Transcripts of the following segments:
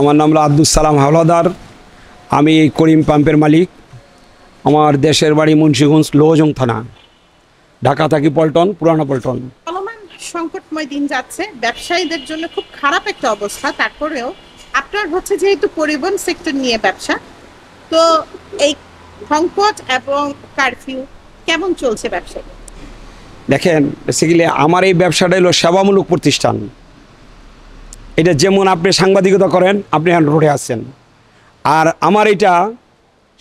আমার নাম হলো আব্দুল সালাম হাওলাদার আমি করিম পাম্পের মালিক আমার দেশের বাড়ি মুন্সিগঞ্জ লোহজং থানা ঢাকা থাকি পল্টন পুরানা পল্টন সংকটময় দিন যাচ্ছে ব্যবসায়ীদের জন্য খুব খারাপ একটা অবস্থা তারপরেও আপনার হচ্ছে যেহেতু পরিবহন সেক্টর নিয়ে ব্যবসা তো এই সংকট এবং কারফিউ কেমন চলছে ব্যবসায় দেখেন বেসিক্যালি আমার এই ব্যবসাটা হলো সেবামূলক প্রতিষ্ঠান এটা যেমন আপনি সাংবাদিকতা করেন আপনি এখন রোডে আসছেন আর আমার এটা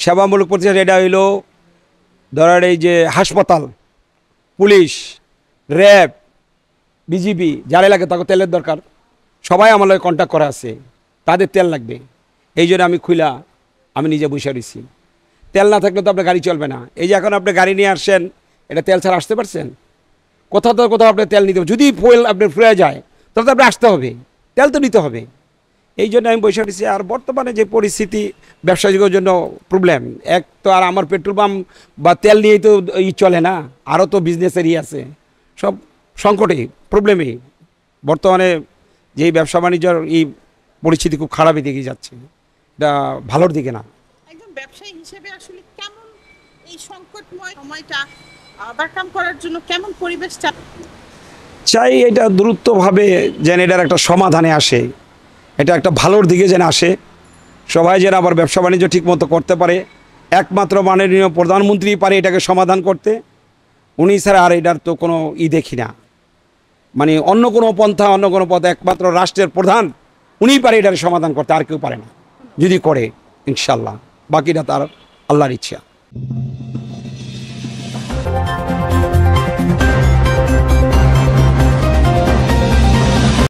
সেবামূলক প্রতিষ্ঠান এটা হইল ধরার এই যে হাসপাতাল পুলিশ র্যাব বিজিবি যারা লাগে তাকে তেলের দরকার সবাই আমার লাগে কন্ট্যাক্ট করা আছে তাদের তেল লাগবে এই জন্য আমি খুলা আমি নিজে বসে রয়েছি তেল না থাকলে তো আপনার গাড়ি চলবে না এই যে এখন আপনি গাড়ি নিয়ে আসছেন এটা তেল ছাড়া আসতে পারছেন কোথাও তো কোথাও আপনার তেল নিতে হবে যদি ফুয়েল আপনার ফুয়ে যায় তাহলে তো আপনি আসতে হবে তেল তো নিতে হবে এই জন্য আমি বৈশাখ উঠেছি আর বর্তমানে যে পরিস্থিতি ব্যবসায়ীদের জন্য প্রবলেম এক তো আর আমার পেট্রোল পাম্প বা তেল নিয়েই তো ই চলে না আরও তো ই আছে সব সংকটে প্রবলেমে বর্তমানে যে ব্যবসা বাণিজ্যর এই পরিস্থিতি খুব খারাপই দিকে যাচ্ছে এটা ভালোর দিকে না একদম ব্যবসায়ী হিসেবে আসলে কেমন এই সংকটময় সময়টা কাম করার জন্য কেমন পরিবেশটা চাই এটা দ্রুতভাবে যেন এটার একটা সমাধানে আসে এটা একটা ভালোর দিকে যেন আসে সবাই যেন আবার ব্যবসা বাণিজ্য ঠিকমতো করতে পারে একমাত্র মাননীয় প্রধানমন্ত্রী পারে এটাকে সমাধান করতে উনি ছাড়া আর এটার তো কোনো ই দেখি না মানে অন্য কোনো পন্থা অন্য কোনো পথ একমাত্র রাষ্ট্রের প্রধান উনিই পারে এটার সমাধান করতে আর কেউ পারে না যদি করে ইনশাল্লাহ বাকিটা তার আল্লাহর ইচ্ছা